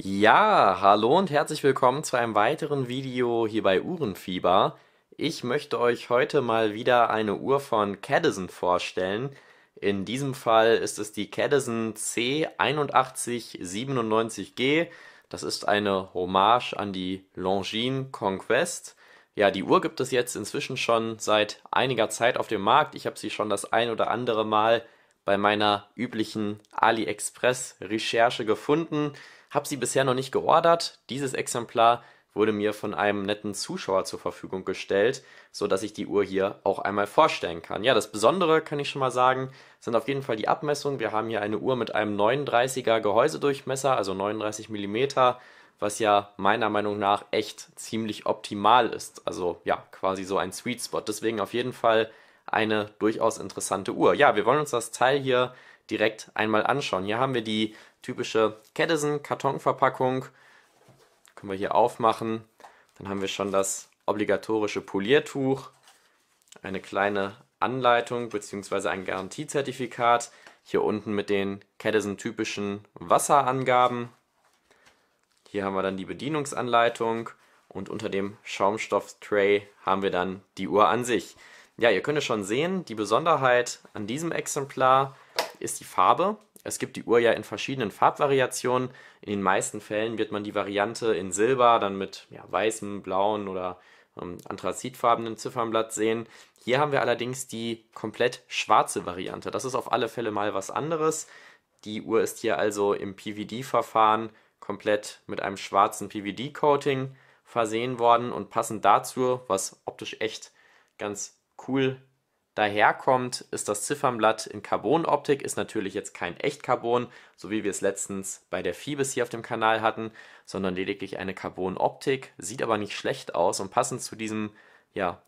Ja, hallo und herzlich willkommen zu einem weiteren Video hier bei Uhrenfieber. Ich möchte euch heute mal wieder eine Uhr von Cadison vorstellen. In diesem Fall ist es die Cadison C8197G. Das ist eine Hommage an die Longines Conquest. Ja, die Uhr gibt es jetzt inzwischen schon seit einiger Zeit auf dem Markt. Ich habe sie schon das ein oder andere Mal bei meiner üblichen AliExpress-Recherche gefunden. Habe sie bisher noch nicht geordert. Dieses Exemplar wurde mir von einem netten Zuschauer zur Verfügung gestellt, so dass ich die Uhr hier auch einmal vorstellen kann. Ja, das Besondere kann ich schon mal sagen, sind auf jeden Fall die Abmessungen. Wir haben hier eine Uhr mit einem 39er Gehäusedurchmesser, also 39 mm, was ja meiner Meinung nach echt ziemlich optimal ist. Also ja, quasi so ein Sweet Spot. Deswegen auf jeden Fall eine durchaus interessante Uhr. Ja, wir wollen uns das Teil hier direkt einmal anschauen. Hier haben wir die typische Kedison Kartonverpackung. Können wir hier aufmachen. Dann haben wir schon das obligatorische Poliertuch, eine kleine Anleitung bzw. ein Garantiezertifikat. Hier unten mit den Kedison typischen Wasserangaben. Hier haben wir dann die Bedienungsanleitung und unter dem Schaumstofftray haben wir dann die Uhr an sich. Ja, ihr könnt es schon sehen, die Besonderheit an diesem Exemplar ist, ist die Farbe. Es gibt die Uhr ja in verschiedenen Farbvariationen. In den meisten Fällen wird man die Variante in Silber dann mit ja, weißem, blauen oder ähm, anthrazitfarbenen Ziffernblatt sehen. Hier haben wir allerdings die komplett schwarze Variante. Das ist auf alle Fälle mal was anderes. Die Uhr ist hier also im PVD-Verfahren komplett mit einem schwarzen PVD-Coating versehen worden und passend dazu, was optisch echt ganz cool daherkommt, ist das Ziffernblatt in Carbonoptik, ist natürlich jetzt kein Echtcarbon, so wie wir es letztens bei der Fibis hier auf dem Kanal hatten, sondern lediglich eine Carbonoptik, sieht aber nicht schlecht aus und passend zu diesem ja,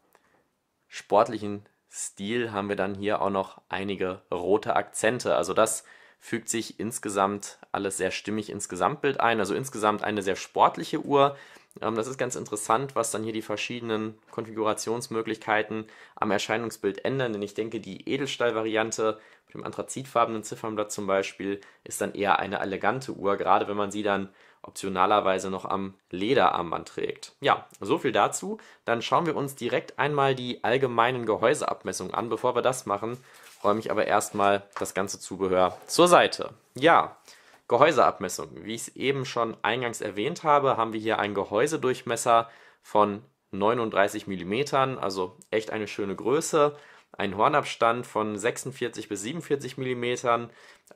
sportlichen Stil haben wir dann hier auch noch einige rote Akzente. Also das fügt sich insgesamt alles sehr stimmig ins Gesamtbild ein. Also insgesamt eine sehr sportliche Uhr, ähm, das ist ganz interessant, was dann hier die verschiedenen Konfigurationsmöglichkeiten am Erscheinungsbild ändern, denn ich denke, die Edelstahl-Variante mit dem anthrazitfarbenen Ziffernblatt zum Beispiel ist dann eher eine elegante Uhr, gerade wenn man sie dann optionalerweise noch am Lederarmband trägt. Ja, so viel dazu. Dann schauen wir uns direkt einmal die allgemeinen Gehäuseabmessungen an. Bevor wir das machen, räume ich aber erstmal das ganze Zubehör zur Seite. Ja, Gehäuseabmessung. Wie ich es eben schon eingangs erwähnt habe, haben wir hier einen Gehäusedurchmesser von 39 mm, also echt eine schöne Größe. Ein Hornabstand von 46 bis 47 mm,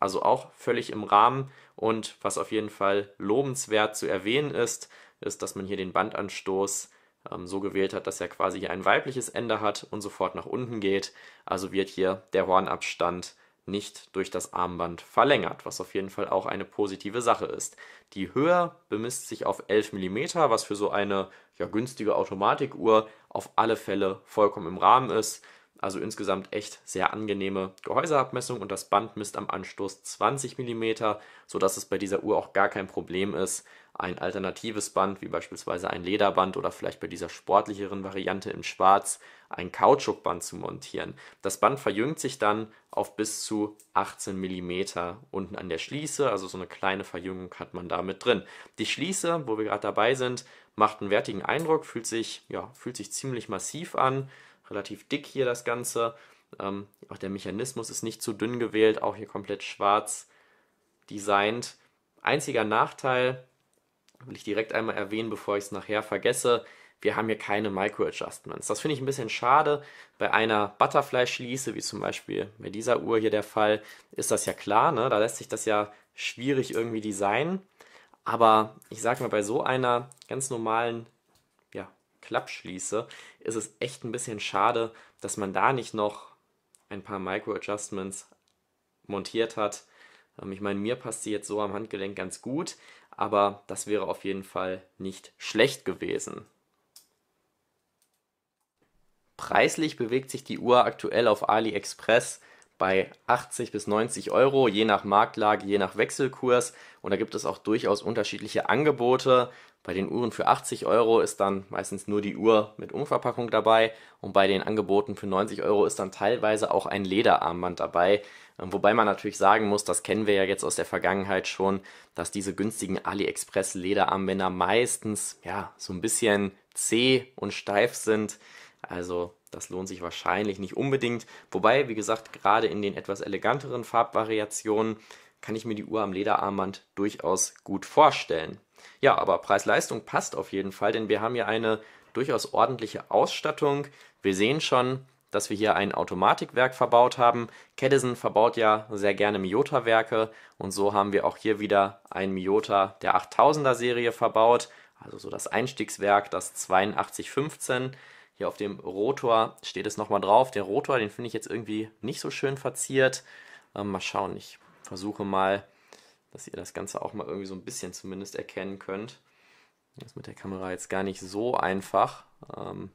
also auch völlig im Rahmen. Und was auf jeden Fall lobenswert zu erwähnen ist, ist, dass man hier den Bandanstoß ähm, so gewählt hat, dass er quasi hier ein weibliches Ende hat und sofort nach unten geht. Also wird hier der Hornabstand nicht durch das Armband verlängert, was auf jeden Fall auch eine positive Sache ist. Die Höhe bemisst sich auf 11 mm, was für so eine ja, günstige Automatikuhr auf alle Fälle vollkommen im Rahmen ist also insgesamt echt sehr angenehme Gehäuseabmessung und das Band misst am Anstoß 20 mm, sodass es bei dieser Uhr auch gar kein Problem ist, ein alternatives Band, wie beispielsweise ein Lederband oder vielleicht bei dieser sportlicheren Variante in Schwarz, ein Kautschukband zu montieren. Das Band verjüngt sich dann auf bis zu 18 mm unten an der Schließe, also so eine kleine Verjüngung hat man da mit drin. Die Schließe, wo wir gerade dabei sind, macht einen wertigen Eindruck, fühlt sich, ja, fühlt sich ziemlich massiv an relativ dick hier das Ganze. Ähm, auch der Mechanismus ist nicht zu dünn gewählt, auch hier komplett schwarz designt. Einziger Nachteil, will ich direkt einmal erwähnen, bevor ich es nachher vergesse, wir haben hier keine Micro-Adjustments. Das finde ich ein bisschen schade. Bei einer Butterfly-Schließe, wie zum Beispiel bei dieser Uhr hier der Fall, ist das ja klar. Ne? Da lässt sich das ja schwierig irgendwie designen. Aber ich sage mal, bei so einer ganz normalen ja, Klappschließe, ist es echt ein bisschen schade, dass man da nicht noch ein paar Micro-Adjustments montiert hat. Ähm, ich meine, mir passt sie jetzt so am Handgelenk ganz gut, aber das wäre auf jeden Fall nicht schlecht gewesen. Preislich bewegt sich die Uhr aktuell auf AliExpress bei 80 bis 90 Euro, je nach Marktlage, je nach Wechselkurs. Und da gibt es auch durchaus unterschiedliche Angebote. Bei den Uhren für 80 Euro ist dann meistens nur die Uhr mit Umverpackung dabei und bei den Angeboten für 90 Euro ist dann teilweise auch ein Lederarmband dabei. Ähm, wobei man natürlich sagen muss, das kennen wir ja jetzt aus der Vergangenheit schon, dass diese günstigen AliExpress-Lederarmbänder meistens ja so ein bisschen zäh und steif sind. Also das lohnt sich wahrscheinlich nicht unbedingt. Wobei, wie gesagt, gerade in den etwas eleganteren Farbvariationen kann ich mir die Uhr am Lederarmband durchaus gut vorstellen. Ja, aber Preis-Leistung passt auf jeden Fall, denn wir haben hier eine durchaus ordentliche Ausstattung. Wir sehen schon, dass wir hier ein Automatikwerk verbaut haben. Kedison verbaut ja sehr gerne miota werke und so haben wir auch hier wieder ein Miota der 8000er Serie verbaut, also so das Einstiegswerk, das 8215. Hier auf dem Rotor steht es nochmal drauf. Der Rotor, den finde ich jetzt irgendwie nicht so schön verziert. Ähm, mal schauen, ich versuche mal dass ihr das Ganze auch mal irgendwie so ein bisschen zumindest erkennen könnt. Das ist mit der Kamera jetzt gar nicht so einfach. Ähm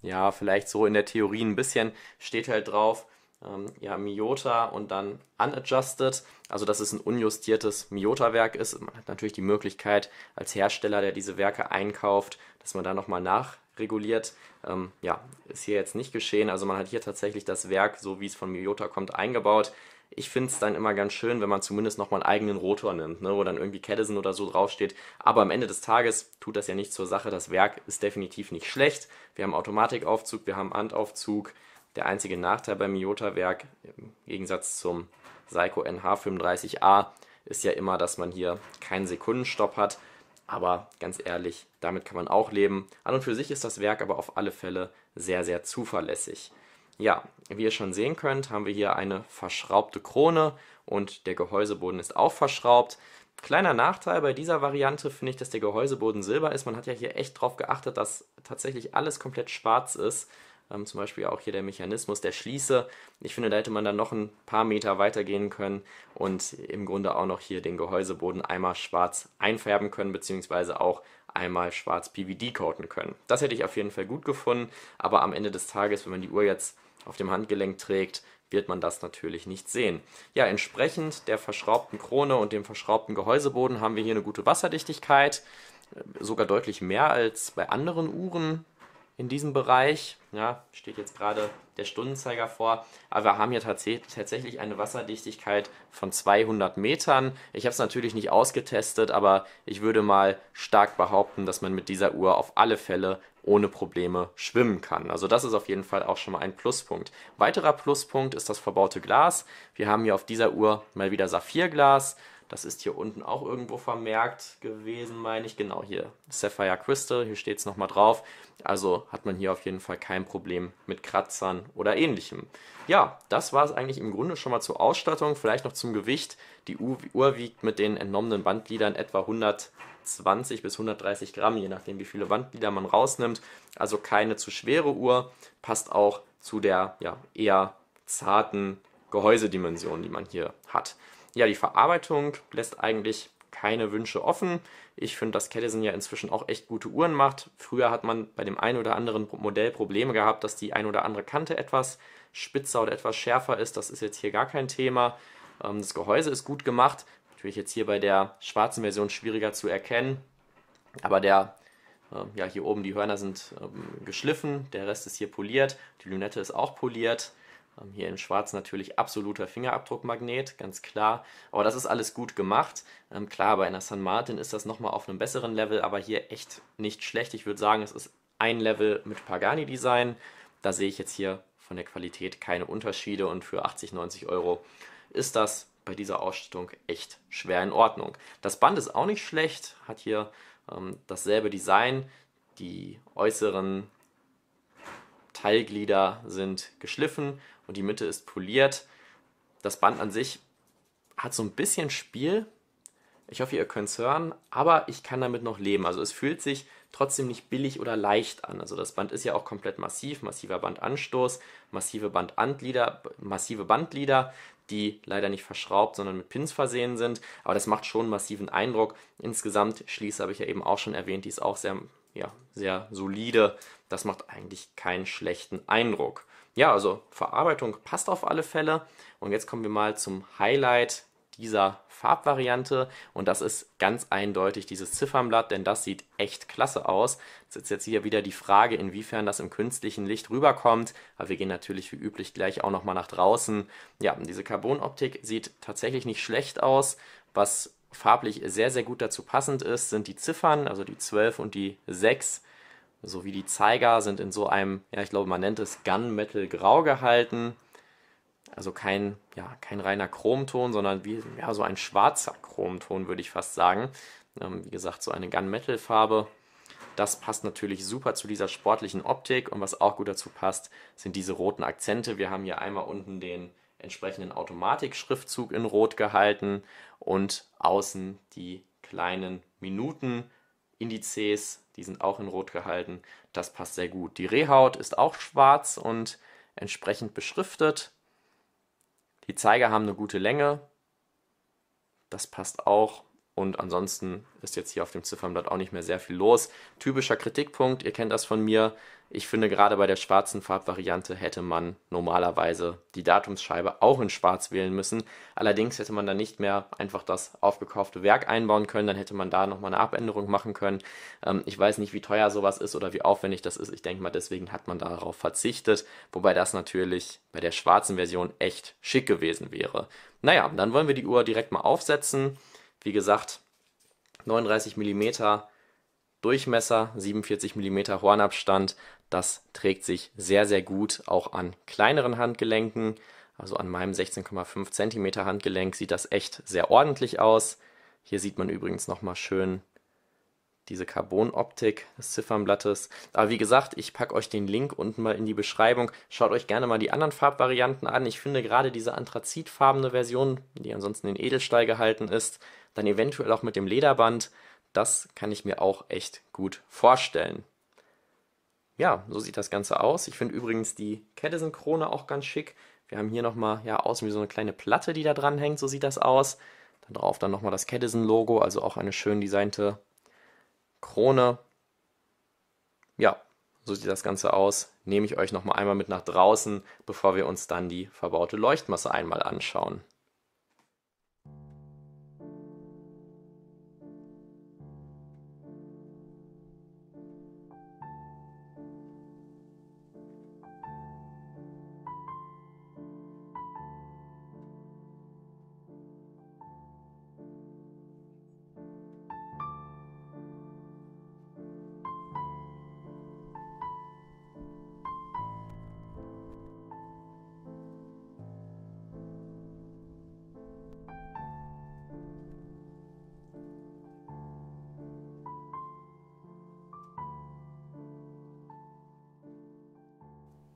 ja, vielleicht so in der Theorie ein bisschen steht halt drauf, ähm, ja, Miota und dann unadjusted, also dass es ein unjustiertes Miota-Werk ist. Man hat natürlich die Möglichkeit als Hersteller, der diese Werke einkauft, dass man da nochmal nachreguliert. Ähm, ja, ist hier jetzt nicht geschehen. Also man hat hier tatsächlich das Werk, so wie es von Miota kommt, eingebaut ich finde es dann immer ganz schön, wenn man zumindest nochmal einen eigenen Rotor nimmt, ne, wo dann irgendwie Cadison oder so draufsteht. Aber am Ende des Tages tut das ja nichts zur Sache. Das Werk ist definitiv nicht schlecht. Wir haben Automatikaufzug, wir haben Handaufzug. Der einzige Nachteil beim Miota-Werk, im Gegensatz zum Seiko NH35A, ist ja immer, dass man hier keinen Sekundenstopp hat. Aber ganz ehrlich, damit kann man auch leben. An und für sich ist das Werk aber auf alle Fälle sehr, sehr zuverlässig. Ja, wie ihr schon sehen könnt, haben wir hier eine verschraubte Krone und der Gehäuseboden ist auch verschraubt. Kleiner Nachteil bei dieser Variante finde ich, dass der Gehäuseboden silber ist. Man hat ja hier echt darauf geachtet, dass tatsächlich alles komplett schwarz ist. Ähm, zum Beispiel auch hier der Mechanismus der Schließe. Ich finde, da hätte man dann noch ein paar Meter weitergehen können und im Grunde auch noch hier den Gehäuseboden einmal schwarz einfärben können, beziehungsweise auch einmal schwarz PVD coaten können. Das hätte ich auf jeden Fall gut gefunden, aber am Ende des Tages, wenn man die Uhr jetzt auf dem Handgelenk trägt, wird man das natürlich nicht sehen. Ja, entsprechend der verschraubten Krone und dem verschraubten Gehäuseboden haben wir hier eine gute Wasserdichtigkeit, äh, sogar deutlich mehr als bei anderen Uhren in diesem Bereich. Ja, steht jetzt gerade der Stundenzeiger vor. Aber wir haben hier tats tatsächlich eine Wasserdichtigkeit von 200 Metern. Ich habe es natürlich nicht ausgetestet, aber ich würde mal stark behaupten, dass man mit dieser Uhr auf alle Fälle ohne Probleme schwimmen kann. Also das ist auf jeden Fall auch schon mal ein Pluspunkt. Weiterer Pluspunkt ist das verbaute Glas. Wir haben hier auf dieser Uhr mal wieder Saphirglas. Das ist hier unten auch irgendwo vermerkt gewesen, meine ich. Genau hier. Sapphire Crystal, hier steht es nochmal drauf. Also hat man hier auf jeden Fall kein Problem mit Kratzern oder ähnlichem. Ja, das war es eigentlich im Grunde schon mal zur Ausstattung. Vielleicht noch zum Gewicht. Die Uhr wiegt mit den entnommenen Bandgliedern etwa 120 bis 130 Gramm, je nachdem wie viele Bandglieder man rausnimmt. Also keine zu schwere Uhr. Passt auch zu der ja, eher zarten Gehäusedimension, die man hier hat ja, die Verarbeitung lässt eigentlich keine Wünsche offen. Ich finde, dass Kettison ja inzwischen auch echt gute Uhren macht. Früher hat man bei dem einen oder anderen Modell Probleme gehabt, dass die ein oder andere Kante etwas spitzer oder etwas schärfer ist. Das ist jetzt hier gar kein Thema. Ähm, das Gehäuse ist gut gemacht. Natürlich jetzt hier bei der schwarzen Version schwieriger zu erkennen. Aber der, ähm, ja, hier oben die Hörner sind ähm, geschliffen, der Rest ist hier poliert, die Lünette ist auch poliert. Ähm, hier in Schwarz natürlich absoluter Fingerabdruckmagnet, ganz klar. Aber das ist alles gut gemacht. Ähm, klar, bei einer San Martin ist das nochmal auf einem besseren Level, aber hier echt nicht schlecht. Ich würde sagen, es ist ein Level mit Pagani-Design. Da sehe ich jetzt hier von der Qualität keine Unterschiede und für 80, 90 Euro ist das bei dieser Ausstattung echt schwer in Ordnung. Das Band ist auch nicht schlecht, hat hier ähm, dasselbe Design. Die äußeren Teilglieder sind geschliffen und die Mitte ist poliert. Das Band an sich hat so ein bisschen Spiel. Ich hoffe, ihr könnt es hören, aber ich kann damit noch leben. Also es fühlt sich trotzdem nicht billig oder leicht an. Also das Band ist ja auch komplett massiv, massiver Bandanstoß, massive Bandandlieder, massive Bandlieder, die leider nicht verschraubt, sondern mit Pins versehen sind. Aber das macht schon einen massiven Eindruck. Insgesamt Schließe habe ich ja eben auch schon erwähnt, die ist auch sehr, ja, sehr solide. Das macht eigentlich keinen schlechten Eindruck ja, also Verarbeitung passt auf alle Fälle. Und jetzt kommen wir mal zum Highlight dieser Farbvariante und das ist ganz eindeutig dieses Ziffernblatt, denn das sieht echt klasse aus. Es ist jetzt hier wieder die Frage, inwiefern das im künstlichen Licht rüberkommt, aber wir gehen natürlich wie üblich gleich auch nochmal nach draußen. Ja, diese Carbonoptik sieht tatsächlich nicht schlecht aus, was farblich sehr, sehr gut dazu passend ist, sind die Ziffern, also die 12 und die 6 so wie die Zeiger sind in so einem, ja, ich glaube, man nennt es Gunmetal Grau gehalten. Also kein, ja, kein reiner Chromton, sondern wie ja, so ein schwarzer Chromton, würde ich fast sagen. Ähm, wie gesagt, so eine Gunmetal-Farbe. Das passt natürlich super zu dieser sportlichen Optik und was auch gut dazu passt, sind diese roten Akzente. Wir haben hier einmal unten den entsprechenden Automatikschriftzug in rot gehalten und außen die kleinen Minuten Indizes, die sind auch in Rot gehalten. Das passt sehr gut. Die Rehhaut ist auch schwarz und entsprechend beschriftet. Die Zeiger haben eine gute Länge. Das passt auch. Und ansonsten ist jetzt hier auf dem Ziffernblatt auch nicht mehr sehr viel los. Typischer Kritikpunkt, ihr kennt das von mir, ich finde, gerade bei der schwarzen Farbvariante hätte man normalerweise die Datumsscheibe auch in schwarz wählen müssen. Allerdings hätte man dann nicht mehr einfach das aufgekaufte Werk einbauen können, dann hätte man da nochmal eine Abänderung machen können. Ähm, ich weiß nicht, wie teuer sowas ist oder wie aufwendig das ist. Ich denke mal, deswegen hat man darauf verzichtet, wobei das natürlich bei der schwarzen Version echt schick gewesen wäre. Naja, dann wollen wir die Uhr direkt mal aufsetzen. Wie gesagt, 39 mm Durchmesser, 47 mm Hornabstand. Das trägt sich sehr, sehr gut auch an kleineren Handgelenken. Also an meinem 16,5 cm Handgelenk sieht das echt sehr ordentlich aus. Hier sieht man übrigens nochmal schön diese Carbon-Optik des Ziffernblattes. Aber wie gesagt, ich packe euch den Link unten mal in die Beschreibung. Schaut euch gerne mal die anderen Farbvarianten an. Ich finde gerade diese anthrazitfarbene Version, die ansonsten in Edelstahl gehalten ist, dann eventuell auch mit dem Lederband, das kann ich mir auch echt gut vorstellen. Ja, so sieht das Ganze aus. Ich finde übrigens die Kettison-Krone auch ganz schick. Wir haben hier nochmal, ja, außen wie so eine kleine Platte, die da dran hängt, so sieht das aus. Dann drauf dann nochmal das Kettison-Logo, also auch eine schön designte Krone. Ja, so sieht das Ganze aus. Nehme ich euch nochmal einmal mit nach draußen, bevor wir uns dann die verbaute Leuchtmasse einmal anschauen.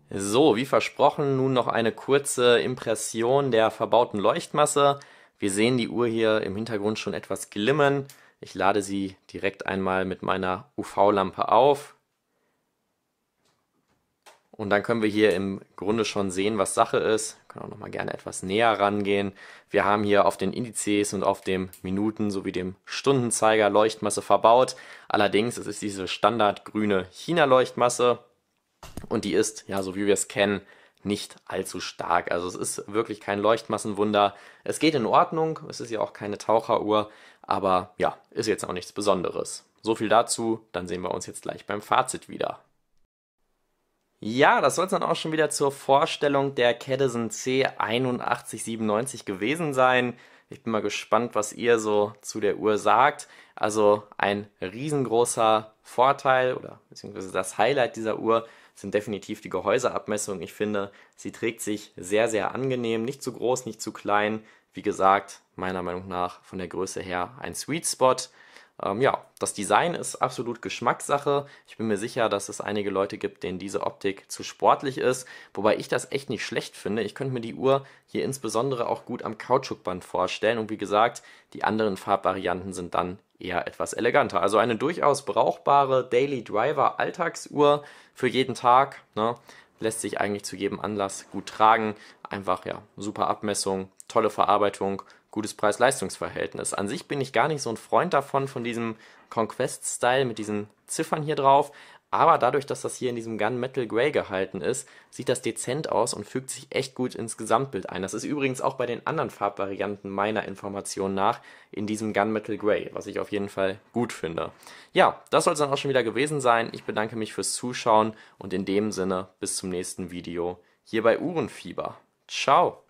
So, wie versprochen, nun noch eine kurze Impression der verbauten Leuchtmasse. Wir sehen die Uhr hier im Hintergrund schon etwas glimmen. Ich lade sie direkt einmal mit meiner UV-Lampe auf. Und dann können wir hier im Grunde schon sehen, was Sache ist. Wir können auch nochmal gerne etwas näher rangehen. Wir haben hier auf den Indizes und auf dem Minuten- sowie dem Stundenzeiger Leuchtmasse verbaut. Allerdings es ist diese standardgrüne China-Leuchtmasse. Und die ist, ja, so wie wir es kennen, nicht allzu stark. Also es ist wirklich kein Leuchtmassenwunder. Es geht in Ordnung, es ist ja auch keine Taucheruhr, aber ja, ist jetzt auch nichts Besonderes. So viel dazu, dann sehen wir uns jetzt gleich beim Fazit wieder. Ja, das soll es dann auch schon wieder zur Vorstellung der Cadison C8197 gewesen sein. Ich bin mal gespannt, was ihr so zu der Uhr sagt. Also ein riesengroßer Vorteil oder beziehungsweise das Highlight dieser Uhr sind definitiv die Gehäuseabmessungen. Ich finde, sie trägt sich sehr, sehr angenehm, nicht zu groß, nicht zu klein. Wie gesagt, meiner Meinung nach von der Größe her ein Sweet Spot. Ähm, ja, das Design ist absolut Geschmackssache. Ich bin mir sicher, dass es einige Leute gibt, denen diese Optik zu sportlich ist, wobei ich das echt nicht schlecht finde. Ich könnte mir die Uhr hier insbesondere auch gut am Kautschukband vorstellen und wie gesagt, die anderen Farbvarianten sind dann eher etwas eleganter. Also eine durchaus brauchbare Daily Driver Alltagsuhr, für jeden Tag. Ne? Lässt sich eigentlich zu jedem Anlass gut tragen. Einfach ja, super Abmessung, tolle Verarbeitung, gutes Preis-Leistungs-Verhältnis. An sich bin ich gar nicht so ein Freund davon, von diesem Conquest-Style mit diesen Ziffern hier drauf, aber dadurch, dass das hier in diesem Gunmetal Grey gehalten ist, sieht das dezent aus und fügt sich echt gut ins Gesamtbild ein. Das ist übrigens auch bei den anderen Farbvarianten meiner Information nach in diesem Gunmetal Grey, was ich auf jeden Fall gut finde. Ja, das soll es dann auch schon wieder gewesen sein. Ich bedanke mich fürs Zuschauen und in dem Sinne bis zum nächsten Video hier bei Uhrenfieber. Ciao!